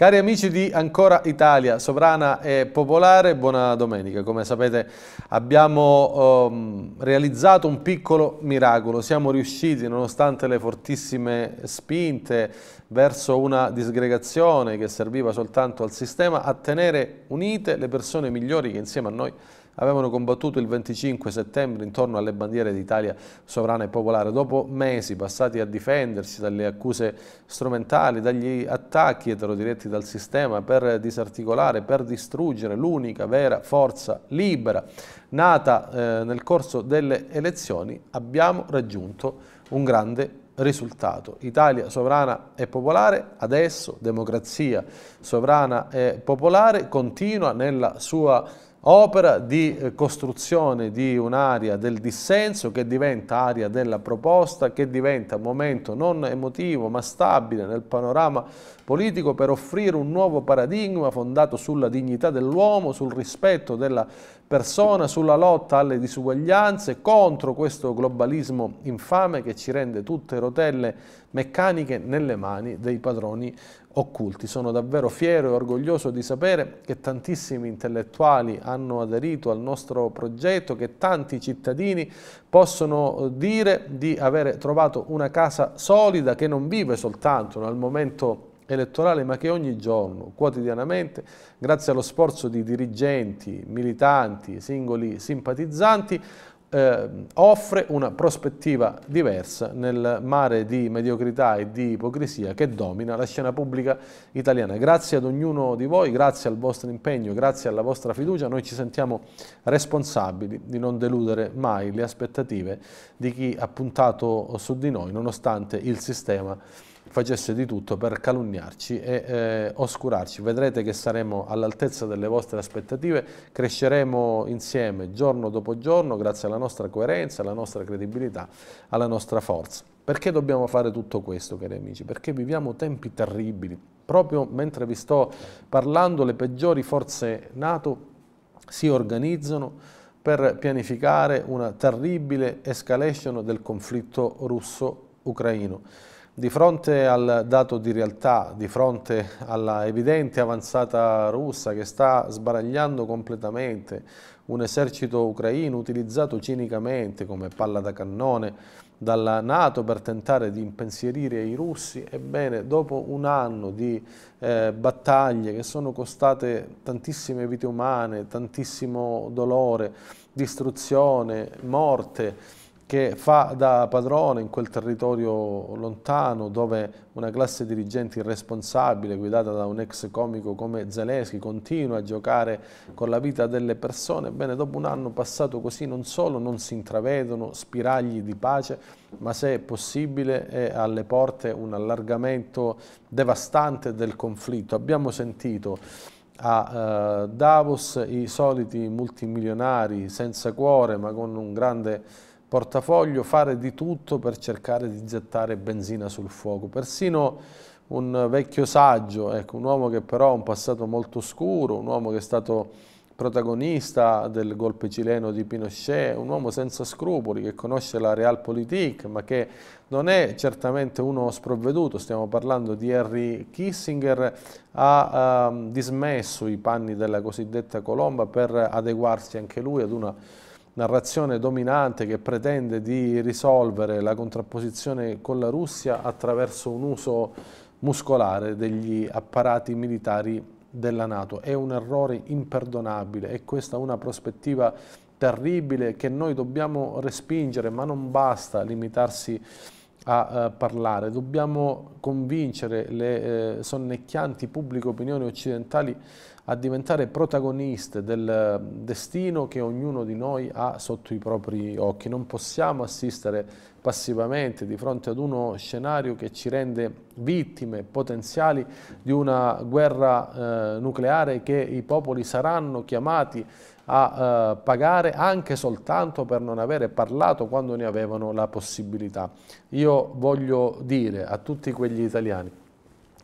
Cari amici di Ancora Italia, sovrana e popolare, buona domenica. Come sapete abbiamo um, realizzato un piccolo miracolo. Siamo riusciti, nonostante le fortissime spinte verso una disgregazione che serviva soltanto al sistema, a tenere unite le persone migliori che insieme a noi avevano combattuto il 25 settembre intorno alle bandiere d'Italia sovrana e popolare. Dopo mesi passati a difendersi dalle accuse strumentali, dagli attacchi eterodiretti dal sistema per disarticolare, per distruggere l'unica vera forza libera nata eh, nel corso delle elezioni, abbiamo raggiunto un grande risultato. Italia sovrana e popolare, adesso democrazia sovrana e popolare, continua nella sua opera di eh, costruzione di un'area del dissenso che diventa area della proposta, che diventa momento non emotivo ma stabile nel panorama politico per offrire un nuovo paradigma fondato sulla dignità dell'uomo, sul rispetto della persona, sulla lotta alle disuguaglianze, contro questo globalismo infame che ci rende tutte rotelle meccaniche nelle mani dei padroni occulti. Sono davvero fiero e orgoglioso di sapere che tantissimi intellettuali hanno aderito al nostro progetto, che tanti cittadini possono dire di avere trovato una casa solida che non vive soltanto al momento elettorale ma che ogni giorno, quotidianamente, grazie allo sforzo di dirigenti, militanti, singoli simpatizzanti, eh, offre una prospettiva diversa nel mare di mediocrità e di ipocrisia che domina la scena pubblica italiana. Grazie ad ognuno di voi, grazie al vostro impegno, grazie alla vostra fiducia, noi ci sentiamo responsabili di non deludere mai le aspettative di chi ha puntato su di noi nonostante il sistema facesse di tutto per calunniarci e eh, oscurarci. Vedrete che saremo all'altezza delle vostre aspettative, cresceremo insieme giorno dopo giorno grazie alla nostra coerenza, alla nostra credibilità, alla nostra forza. Perché dobbiamo fare tutto questo, cari amici? Perché viviamo tempi terribili. Proprio mentre vi sto parlando, le peggiori forze NATO si organizzano per pianificare una terribile escalation del conflitto russo-ucraino di fronte al dato di realtà, di fronte alla evidente avanzata russa che sta sbaragliando completamente un esercito ucraino utilizzato cinicamente come palla da cannone dalla Nato per tentare di impensierire i russi, ebbene dopo un anno di eh, battaglie che sono costate tantissime vite umane, tantissimo dolore, distruzione, morte, che fa da padrone in quel territorio lontano dove una classe dirigente irresponsabile guidata da un ex comico come Zelensky continua a giocare con la vita delle persone, bene dopo un anno passato così non solo non si intravedono spiragli di pace ma se è possibile è alle porte un allargamento devastante del conflitto. Abbiamo sentito a eh, Davos i soliti multimilionari senza cuore ma con un grande portafoglio, fare di tutto per cercare di gettare benzina sul fuoco. Persino un vecchio saggio, ecco, un uomo che però ha un passato molto scuro, un uomo che è stato protagonista del golpe cileno di Pinochet, un uomo senza scrupoli che conosce la realpolitik, ma che non è certamente uno sprovveduto, stiamo parlando di Henry Kissinger, ha ehm, dismesso i panni della cosiddetta colomba per adeguarsi anche lui ad una narrazione dominante che pretende di risolvere la contrapposizione con la Russia attraverso un uso muscolare degli apparati militari della Nato. È un errore imperdonabile e questa è una prospettiva terribile che noi dobbiamo respingere, ma non basta limitarsi a a eh, parlare, dobbiamo convincere le eh, sonnecchianti pubbliche opinioni occidentali a diventare protagoniste del eh, destino che ognuno di noi ha sotto i propri occhi. Non possiamo assistere passivamente di fronte ad uno scenario che ci rende vittime potenziali di una guerra eh, nucleare che i popoli saranno chiamati a eh, pagare anche soltanto per non avere parlato quando ne avevano la possibilità. Io voglio dire a tutti quegli italiani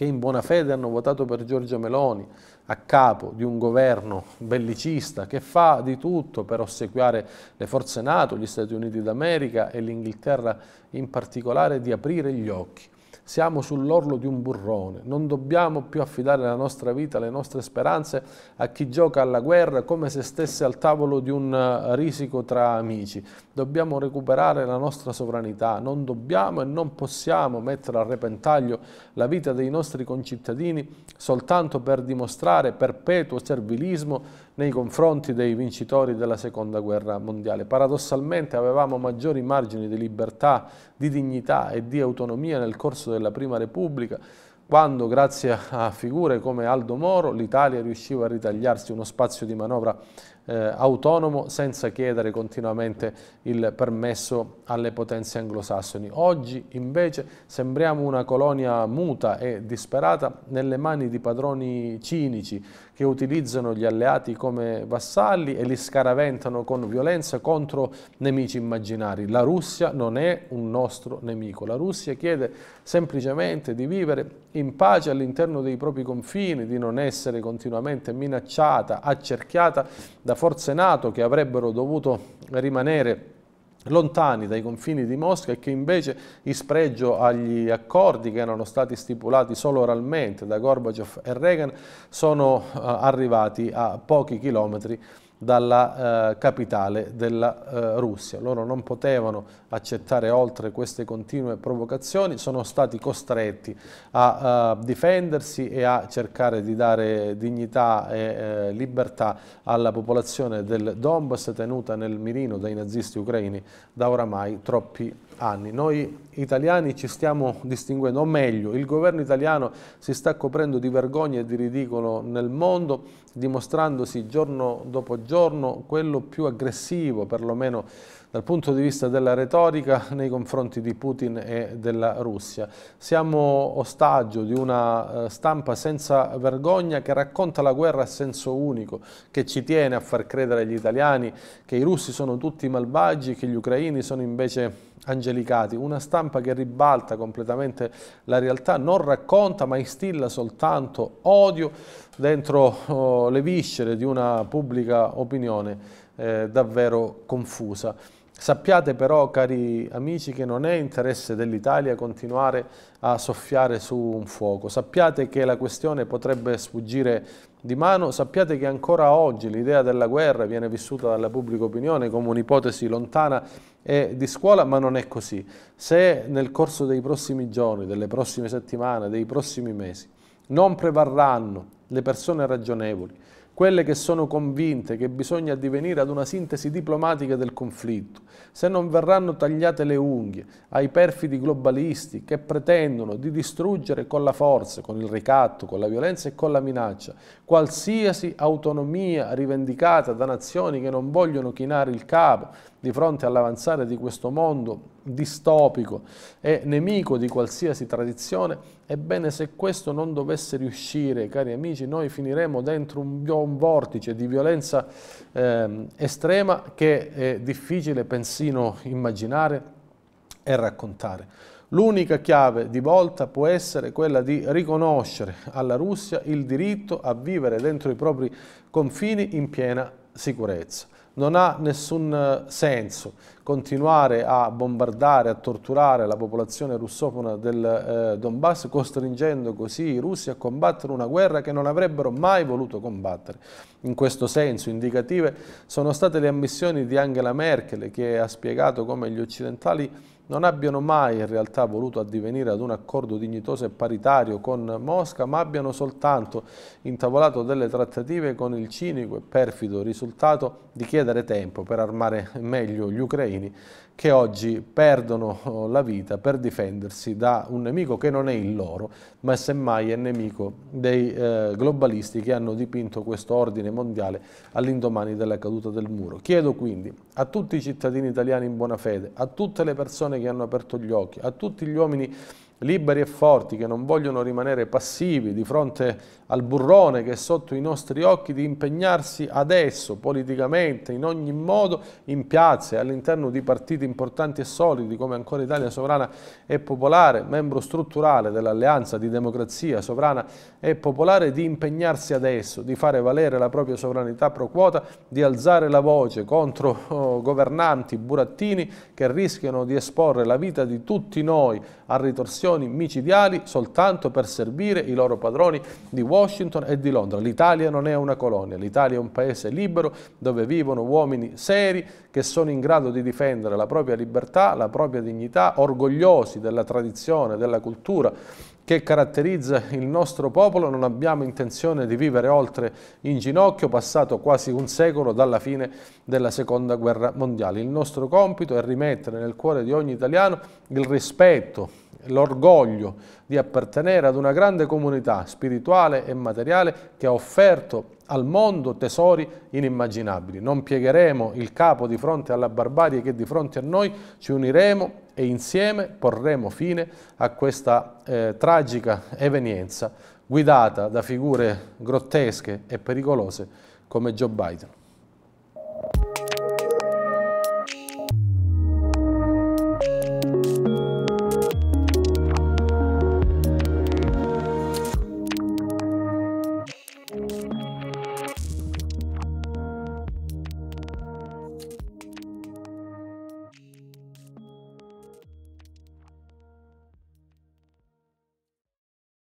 che in buona fede hanno votato per Giorgia Meloni a capo di un governo bellicista che fa di tutto per ossequiare le forze NATO, gli Stati Uniti d'America e l'Inghilterra in particolare, di aprire gli occhi. Siamo sull'orlo di un burrone, non dobbiamo più affidare la nostra vita, le nostre speranze a chi gioca alla guerra come se stesse al tavolo di un eh, risico tra amici. Dobbiamo recuperare la nostra sovranità, non dobbiamo e non possiamo mettere a repentaglio la vita dei nostri concittadini soltanto per dimostrare perpetuo servilismo nei confronti dei vincitori della seconda guerra mondiale. Paradossalmente avevamo maggiori margini di libertà, di dignità e di autonomia nel corso corso della Prima Repubblica, quando grazie a figure come Aldo Moro l'Italia riusciva a ritagliarsi uno spazio di manovra eh, autonomo senza chiedere continuamente il permesso alle potenze anglosassoni. Oggi invece sembriamo una colonia muta e disperata nelle mani di padroni cinici che utilizzano gli alleati come vassalli e li scaraventano con violenza contro nemici immaginari. La Russia non è un nostro nemico, la Russia chiede semplicemente di vivere in pace all'interno dei propri confini, di non essere continuamente minacciata, accerchiata da forze NATO che avrebbero dovuto rimanere lontani dai confini di Mosca e che invece, in spregio agli accordi che erano stati stipulati solo oralmente da Gorbaciov e Reagan, sono eh, arrivati a pochi chilometri dalla eh, capitale della eh, Russia. Loro non potevano accettare oltre queste continue provocazioni, sono stati costretti a eh, difendersi e a cercare di dare dignità e eh, libertà alla popolazione del Donbass tenuta nel mirino dai nazisti ucraini da oramai troppi anni anni. Noi italiani ci stiamo distinguendo, o meglio, il governo italiano si sta coprendo di vergogna e di ridicolo nel mondo, dimostrandosi giorno dopo giorno quello più aggressivo, perlomeno dal punto di vista della retorica nei confronti di Putin e della Russia. Siamo ostaggio di una eh, stampa senza vergogna che racconta la guerra a senso unico, che ci tiene a far credere agli italiani che i russi sono tutti malvagi, che gli ucraini sono invece angelicati, una stampa che ribalta completamente la realtà, non racconta ma instilla soltanto odio dentro oh, le viscere di una pubblica opinione eh, davvero confusa. Sappiate però, cari amici, che non è interesse dell'Italia continuare a soffiare su un fuoco. Sappiate che la questione potrebbe sfuggire di mano, sappiate che ancora oggi l'idea della guerra viene vissuta dalla pubblica opinione come un'ipotesi lontana e di scuola, ma non è così. Se nel corso dei prossimi giorni, delle prossime settimane, dei prossimi mesi, non prevarranno le persone ragionevoli, quelle che sono convinte che bisogna divenire ad una sintesi diplomatica del conflitto, se non verranno tagliate le unghie ai perfidi globalisti che pretendono di distruggere con la forza, con il ricatto, con la violenza e con la minaccia qualsiasi autonomia rivendicata da nazioni che non vogliono chinare il capo di fronte all'avanzare di questo mondo distopico e nemico di qualsiasi tradizione, ebbene se questo non dovesse riuscire, cari amici, noi finiremo dentro un, un vortice di violenza eh, estrema che è difficile pensino immaginare e raccontare. L'unica chiave di volta può essere quella di riconoscere alla Russia il diritto a vivere dentro i propri confini in piena sicurezza non ha nessun eh, senso continuare a bombardare, a torturare la popolazione russofona del eh, Donbass, costringendo così i russi a combattere una guerra che non avrebbero mai voluto combattere. In questo senso indicative sono state le ammissioni di Angela Merkel, che ha spiegato come gli occidentali non abbiano mai in realtà voluto addivenire ad un accordo dignitoso e paritario con Mosca, ma abbiano soltanto intavolato delle trattative con il cinico e perfido risultato di chiedere tempo per armare meglio gli ucraini che oggi perdono oh, la vita per difendersi da un nemico che non è il loro, ma semmai è nemico dei eh, globalisti che hanno dipinto questo ordine mondiale all'indomani della caduta del muro. Chiedo quindi a tutti i cittadini italiani in buona fede, a tutte le persone che hanno aperto gli occhi, a tutti gli uomini liberi e forti, che non vogliono rimanere passivi di fronte al burrone che è sotto i nostri occhi, di impegnarsi adesso, politicamente, in ogni modo, in piazze, all'interno di partiti importanti e solidi come ancora Italia Sovrana e Popolare, membro strutturale dell'Alleanza di Democrazia Sovrana e Popolare, di impegnarsi adesso, di fare valere la propria sovranità pro quota, di alzare la voce contro oh, governanti, burattini che rischiano di esporre la vita di tutti noi a ritorsione azioni micidiali soltanto per servire i loro padroni di Washington e di Londra. L'Italia non è una colonia, l'Italia è un paese libero dove vivono uomini seri che sono in grado di difendere la propria libertà, la propria dignità, orgogliosi della tradizione, della cultura che caratterizza il nostro popolo, non abbiamo intenzione di vivere oltre in ginocchio, passato quasi un secolo dalla fine della Seconda Guerra Mondiale. Il nostro compito è rimettere nel cuore di ogni italiano il rispetto l'orgoglio di appartenere ad una grande comunità spirituale e materiale che ha offerto al mondo tesori inimmaginabili. Non piegheremo il capo di fronte alla barbarie che di fronte a noi ci uniremo e insieme porremo fine a questa eh, tragica evenienza guidata da figure grottesche e pericolose come Joe Biden.